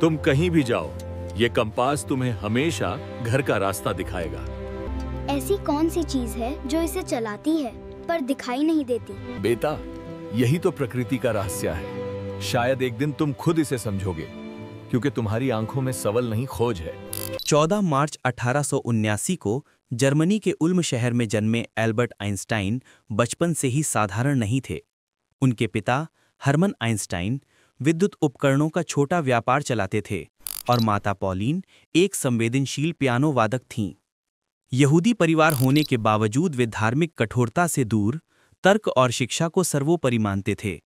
तुम कहीं भी जाओ ये कंपास तुम्हें हमेशा घर का रास्ता दिखाएगा ऐसी कौन सी चीज है जो इसे चलाती है पर दिखाई नहीं देती बेटा यही तो प्रकृति का रहस्य है शायद एक दिन तुम खुद इसे समझोगे क्योंकि तुम्हारी आंखों में सवल नहीं खोज है 14 मार्च अठारह को जर्मनी के उल्म शहर में जन्मे एल्बर्ट आइंस्टाइन बचपन से ही साधारण नहीं थे उनके पिता हरमन आइंस्टाइन विद्युत उपकरणों का छोटा व्यापार चलाते थे और माता पॉलिन एक संवेदनशील पियानो वादक थीं यहूदी परिवार होने के बावजूद वे धार्मिक कठोरता से दूर तर्क और शिक्षा को सर्वोपरि मानते थे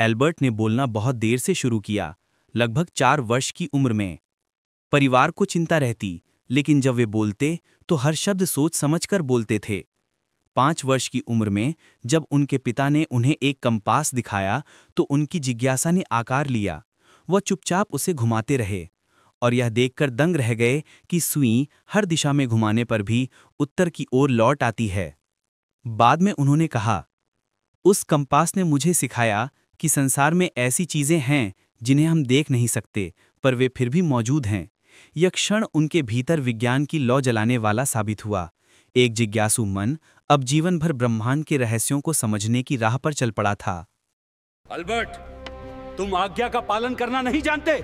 एल्बर्ट ने बोलना बहुत देर से शुरू किया लगभग चार वर्ष की उम्र में परिवार को चिंता रहती लेकिन जब वे बोलते तो हर शब्द सोच समझकर बोलते थे पांच वर्ष की उम्र में जब उनके पिता ने उन्हें एक कंपास दिखाया तो उनकी जिज्ञासा ने आकार लिया वह चुपचाप उसे घुमाते रहे और यह देखकर दंग रह गए कि सुई हर दिशा में घुमाने पर भी उत्तर की ओर लौट आती है बाद में उन्होंने कहा उस कंपास ने मुझे सिखाया कि संसार में ऐसी चीज़ें हैं जिन्हें हम देख नहीं सकते पर वे फिर भी मौजूद हैं यह क्षण उनके भीतर विज्ञान की लौ जलाने वाला साबित हुआ एक जिज्ञासु मन अब जीवन भर ब्रह्मांड के रहस्यों को समझने की राह पर चल पड़ा था अल्बर्ट तुम आज्ञा का पालन करना नहीं जानते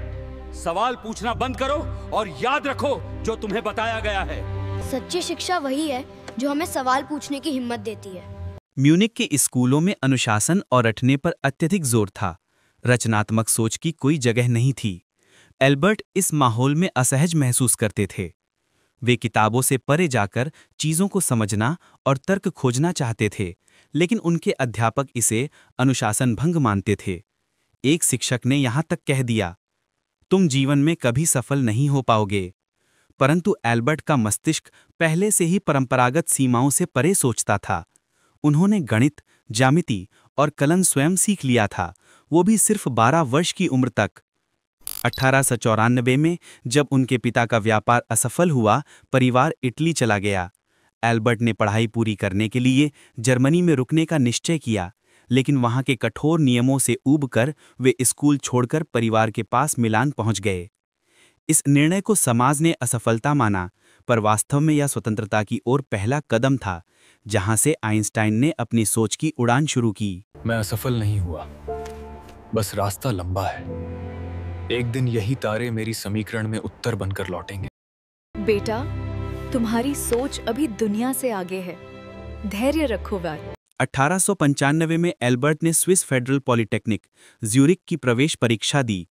सवाल पूछना बंद करो और याद रखो जो तुम्हें बताया गया है सच्ची शिक्षा वही है जो हमें सवाल पूछने की हिम्मत देती है म्यूनिक के स्कूलों में अनुशासन और रटने पर अत्यधिक जोर था रचनात्मक सोच की कोई जगह नहीं थी एल्बर्ट इस माहौल में असहज महसूस करते थे वे किताबों से परे जाकर चीज़ों को समझना और तर्क खोजना चाहते थे लेकिन उनके अध्यापक इसे अनुशासन भंग मानते थे एक शिक्षक ने यहाँ तक कह दिया तुम जीवन में कभी सफल नहीं हो पाओगे परंतु एल्बर्ट का मस्तिष्क पहले से ही परंपरागत सीमाओं से परे सोचता था उन्होंने गणित जामिति और कलन स्वयं सीख लिया था वो भी सिर्फ 12 वर्ष की उम्र तक अठारह में जब उनके पिता का व्यापार असफल हुआ परिवार इटली चला गया एल्बर्ट ने पढ़ाई पूरी करने के लिए जर्मनी में रुकने का निश्चय किया लेकिन वहां के कठोर नियमों से ऊब कर वे स्कूल छोड़कर परिवार के पास मिलान पहुंच गए इस निर्णय को समाज ने असफलता माना पर वास्तव में यह स्वतंत्रता की ओर पहला कदम था जहां से आइंस्टाइन ने अपनी सोच की उड़ान शुरू की मैं असफल नहीं हुआ बस रास्ता लंबा है एक दिन यही तारे मेरी समीकरण में उत्तर बनकर लौटेंगे बेटा तुम्हारी सोच अभी दुनिया से आगे है धैर्य रखो वैट अठारह में एल्बर्ट ने स्विस फेडरल पॉलिटेक्निक ज्यूरिक की प्रवेश परीक्षा दी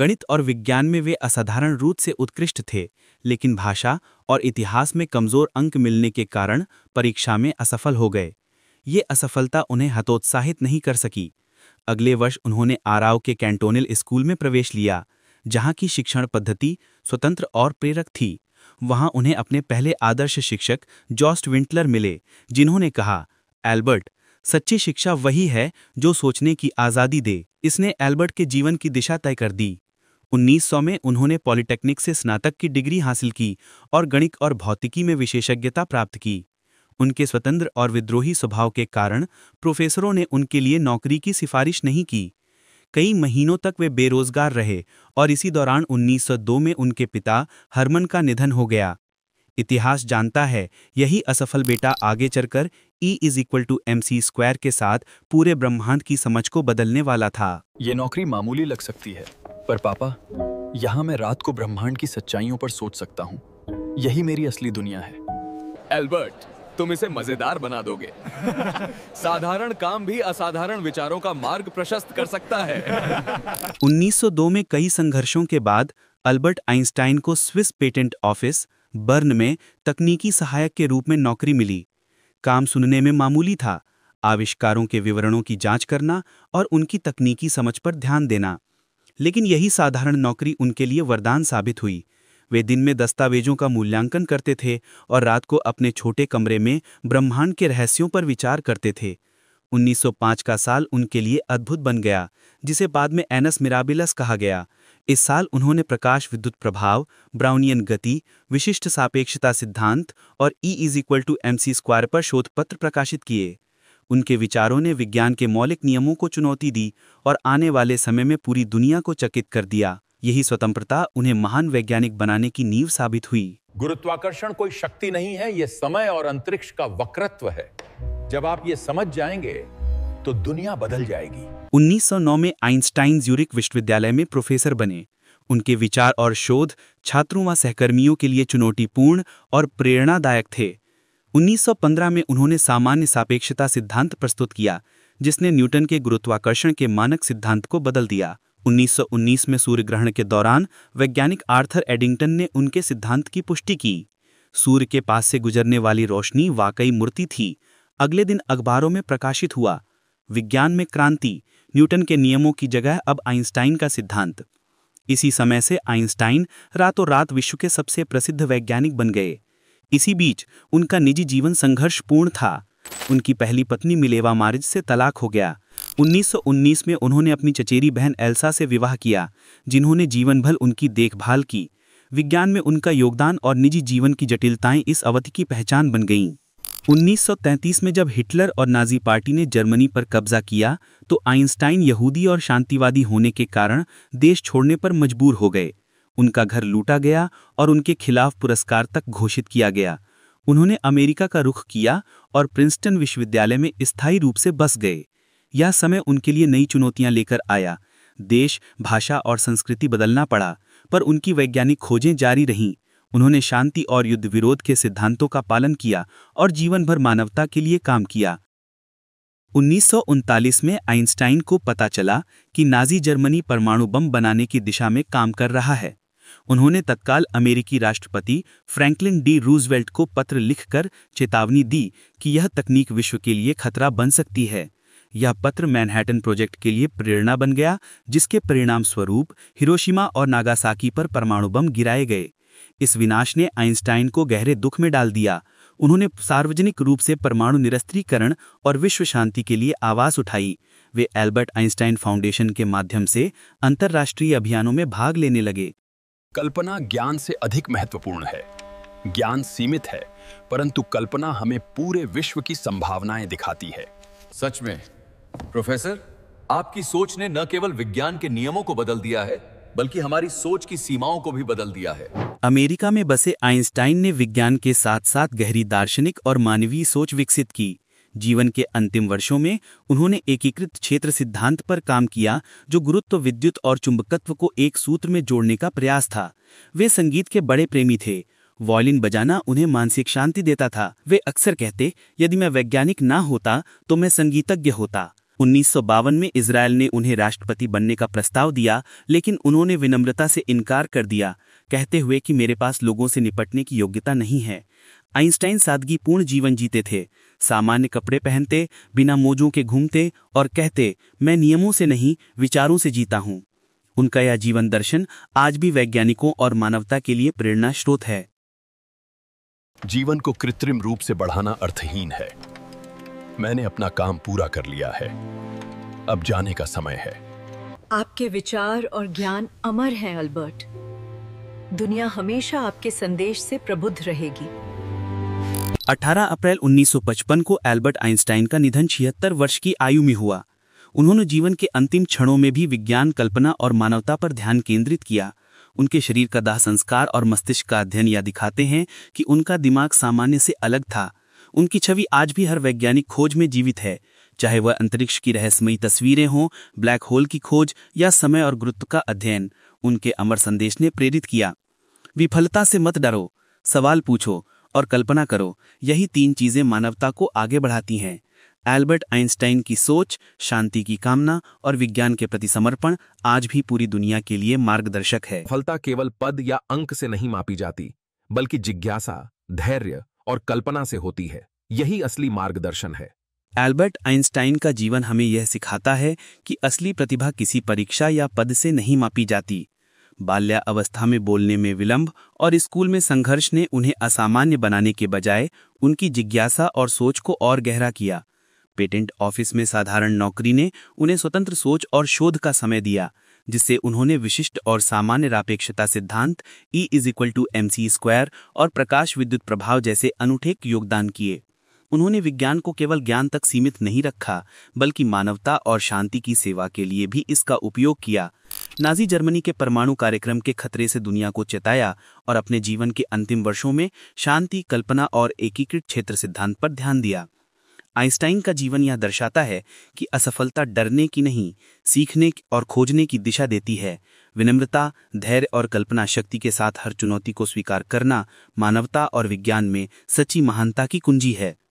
गणित और विज्ञान में वे असाधारण रूप से उत्कृष्ट थे लेकिन भाषा और इतिहास में कमजोर अंक मिलने के कारण परीक्षा में असफल हो गए ये असफलता उन्हें हतोत्साहित नहीं कर सकी अगले वर्ष उन्होंने आराव के कैंटोनल स्कूल में प्रवेश लिया जहां की शिक्षण पद्धति स्वतंत्र और प्रेरक थी वहां उन्हें अपने पहले आदर्श शिक्षक जॉस्ट विंटलर मिले जिन्होंने कहा एल्बर्ट सच्ची शिक्षा वही है जो सोचने की आज़ादी दे इसने एल्बर्ट के जीवन की दिशा तय कर दी 1900 में उन्होंने पॉलिटेक्निक से स्नातक की डिग्री हासिल की और गणित और भौतिकी में विशेषज्ञता प्राप्त की उनके स्वतंत्र और विद्रोही स्वभाव के कारण प्रोफेसरों ने उनके लिए नौकरी की सिफारिश नहीं की कई महीनों तक वे बेरोजगार रहे और इसी दौरान 1902 में उनके पिता हरमन का निधन हो गया इतिहास जानता है यही असफल बेटा आगे चलकर E is equal to M C square के साथ पूरे ब्रह्मांड की समझ को बदलने वाला था ये नौकरी मामूली लग सकती है पर पापा यहाँ मैं रात को ब्रह्मांड की सच्चाइयों पर सोच सकता हूँ यही मेरी असली दुनिया है एल्बर्ट तुम इसे मजेदार बना दोगे साधारण काम भी असाधारण विचारों का मार्ग प्रशस्त कर सकता है 1902 में कई संघर्षों के बाद अल्बर्ट आइंस्टाइन को स्विस पेटेंट ऑफिस बर्न में तकनीकी सहायक के रूप में नौकरी मिली काम सुनने में मामूली था आविष्कारों के विवरणों की जांच करना और उनकी तकनीकी समझ पर ध्यान देना लेकिन यही साधारण नौकरी उनके लिए वरदान साबित हुई वे दिन में दस्तावेजों का मूल्यांकन करते थे और रात को अपने छोटे कमरे में ब्रह्मांड के रहस्यों पर विचार करते थे 1905 का साल उनके लिए अद्भुत बन गया जिसे बाद में एनस मिराबिलस कहा गया इस साल उन्होंने प्रकाश विद्युत प्रभाव ब्राउनियन गति विशिष्ट सापेक्षता सिद्धांत और E is equal to M C square पर शोध पत्र प्रकाशित किए उनके विचारों ने विज्ञान के मौलिक नियमों को चुनौती दी और आने वाले समय में पूरी दुनिया को चकित कर दिया यही स्वतंत्रता उन्हें महान वैज्ञानिक बनाने की नींव साबित हुई गुरुत्वाकर्षण कोई शक्ति नहीं है ये समय और अंतरिक्ष का वक्रत्व है जब आप ये समझ जाएंगे तो दुनिया बदल जाएगी 1909 में आइंस्टाइन ज्यूरिक विश्वविद्यालय में प्रोफेसर बने उनके विचार और शोध छात्रों व सहकर्मियों के लिए चुनौतीपूर्ण और प्रेरणादायक थे 1915 में उन्होंने सामान्य सापेक्षता सिद्धांत प्रस्तुत किया जिसने न्यूटन के गुरुत्वाकर्षण के मानक सिद्धांत को बदल दिया 1919 में सूर्य ग्रहण के दौरान वैज्ञानिक आर्थर एडिंगटन ने उनके सिद्धांत की पुष्टि की सूर्य के पास से गुजरने वाली रोशनी वाकई मूर्ति थी अगले दिन अखबारों में प्रकाशित हुआ विज्ञान में क्रांति न्यूटन के नियमों की जगह अब आइंस्टाइन का सिद्धांत इसी समय से आइंस्टाइन रातों रात विश्व के सबसे प्रसिद्ध वैज्ञानिक बन गए इसी बीच उनका निजी जीवन संघर्षपूर्ण था उनकी पहली पत्नी मिलेवा मारिज से तलाक हो गया 1919 में उन्होंने अपनी चचेरी बहन एल्सा से विवाह किया जिन्होंने जीवन भर उनकी देखभाल की विज्ञान में उनका योगदान और निजी जीवन की जटिलताएं इस अवधि की पहचान बन गईं 1933 में जब हिटलर और नाजी पार्टी ने जर्मनी पर कब्जा किया तो आइंस्टाइन यहूदी और शांतिवादी होने के कारण देश छोड़ने पर मजबूर हो गए उनका घर लूटा गया और उनके खिलाफ पुरस्कार तक घोषित किया गया उन्होंने अमेरिका का रुख किया और प्रिंसटन विश्वविद्यालय में स्थायी रूप से बस गए यह समय उनके लिए नई चुनौतियां लेकर आया देश भाषा और संस्कृति बदलना पड़ा पर उनकी वैज्ञानिक खोजें जारी रहीं उन्होंने शांति और युद्ध विरोध के सिद्धांतों का पालन किया और जीवन भर मानवता के लिए काम किया उन्नीस में आइंस्टाइन को पता चला कि नाजी जर्मनी परमाणु बम बनाने की दिशा में काम कर रहा है उन्होंने तत्काल अमेरिकी राष्ट्रपति फ्रैंकलिन डी रूजवेल्ट को पत्र लिखकर चेतावनी दी कि यह तकनीक विश्व के लिए खतरा बन सकती है यह पत्र मैनहैटन प्रोजेक्ट के लिए प्रेरणा बन गया जिसके परिणाम स्वरूप हिरोशिमा और नागासाकी पर परमाणु बम गिराए गए इस विनाश ने आइंस्टाइन को गहरे दुख में डाल दिया उन्होंने सार्वजनिक रूप से परमाणु निरस्त्रीकरण और विश्व शांति के लिए आवाज उठाई वे एल्बर्ट आइंस्टाइन फाउंडेशन के माध्यम से अंतर्राष्ट्रीय अभियानों में भाग लेने लगे कल्पना ज्ञान से अधिक महत्वपूर्ण है ज्ञान सीमित है परंतु कल्पना हमें पूरे विश्व की संभावनाएं दिखाती है सच में प्रोफेसर आपकी सोच ने न केवल विज्ञान के नियमों को बदल दिया है बल्कि हमारी सोच की सीमाओं को भी बदल दिया है अमेरिका में बसे आइंस्टाइन ने विज्ञान के साथ साथ गहरी दार्शनिक और मानवीय सोच विकसित की जीवन के अंतिम वर्षों में उन्होंने एकीकृत क्षेत्र सिद्धांत पर काम किया जो गुरुत्व विद्युत और चुंबकत्व को एक सूत्र में जोड़ने का प्रयास था वे संगीत के बड़े प्रेमी थे वॉयलिन बजाना उन्हें मानसिक शांति देता था वे अक्सर कहते यदि मैं वैज्ञानिक ना होता तो मैं संगीतज्ञ होता उन्नीस में इसराइल ने उन्हें राष्ट्रपति बनने का प्रस्ताव दिया लेकिन उन्होंने विनम्रता से इनकार कर दिया कहते हुए कि मेरे पास लोगों से निपटने की योग्यता नहीं है आइंस्टाइन सादगीपूर्ण जीवन जीते थे सामान्य कपड़े पहनते बिना मोजों के घूमते और कहते मैं नियमों से नहीं विचारों से जीता हूँ उनका यह जीवन दर्शन आज भी वैज्ञानिकों और मानवता के लिए प्रेरणा स्रोत है जीवन को कृत्रिम रूप से बढ़ाना अर्थहीन है मैंने अपना काम पूरा कर लिया है अब जाने का समय है आपके विचार और ज्ञान अमर हैं अल्बर्ट दुनिया हमेशा आपके संदेश से प्रबुद्ध रहेगी 18 अप्रैल 1955 को एल्बर्ट आइंस्टाइन का निधन छिहत्तर वर्ष की आयु में हुआ उन्होंने जीवन के अंतिम क्षणों में भी विज्ञान कल्पना और मानवता पर ध्यान केंद्रित किया उनके शरीर का दाह संस्कार और मस्तिष्क का अध्ययन यह दिखाते हैं कि उनका दिमाग सामान्य से अलग था उनकी छवि आज भी हर वैज्ञानिक खोज में जीवित है चाहे वह अंतरिक्ष की रहस्यमयी तस्वीरें हों ब्लैक होल की खोज या समय और गुरुत्व का अध्ययन उनके अमर संदेश ने प्रेरित किया विफलता से मत डरो सवाल पूछो और कल्पना करो यही तीन चीजें मानवता को आगे बढ़ाती हैं एल्बर्ट आइंस्टाइन की सोच शांति की कामना और विज्ञान के प्रति समर्पण आज भी पूरी दुनिया के लिए मार्गदर्शक है फलता केवल पद या अंक से नहीं मापी जाती बल्कि जिज्ञासा धैर्य और कल्पना से होती है यही असली मार्गदर्शन है एल्बर्ट आइंस्टाइन का जीवन हमें यह सिखाता है कि असली प्रतिभा किसी परीक्षा या पद से नहीं मापी जाती बाल्यावस्था में बोलने में विलंब और स्कूल में संघर्ष ने उन्हें असामान्य बनाने के बजाय उनकी जिज्ञासा और सोच को और गहरा किया पेटेंट ऑफिस में साधारण नौकरी ने उन्हें स्वतंत्र सोच और शोध का समय दिया जिसे उन्होंने विशिष्ट और सामान्य रापेक्षता सिद्धांत E is equal to M C square और प्रकाश विद्युत प्रभाव जैसे अनुठेक योगदान किए उन्होंने विज्ञान को केवल ज्ञान तक सीमित नहीं रखा बल्कि मानवता और शांति की सेवा के लिए भी इसका उपयोग किया नाजी जर्मनी के परमाणु कार्यक्रम के खतरे से दुनिया को चेताया और अपने जीवन के अंतिम वर्षों में शांति कल्पना और एकीकृत क्षेत्र सिद्धांत पर ध्यान दिया आइंस्टाइन का जीवन यह दर्शाता है कि असफलता डरने की नहीं सीखने और खोजने की दिशा देती है विनम्रता धैर्य और कल्पना शक्ति के साथ हर चुनौती को स्वीकार करना मानवता और विज्ञान में सच्ची महानता की कुंजी है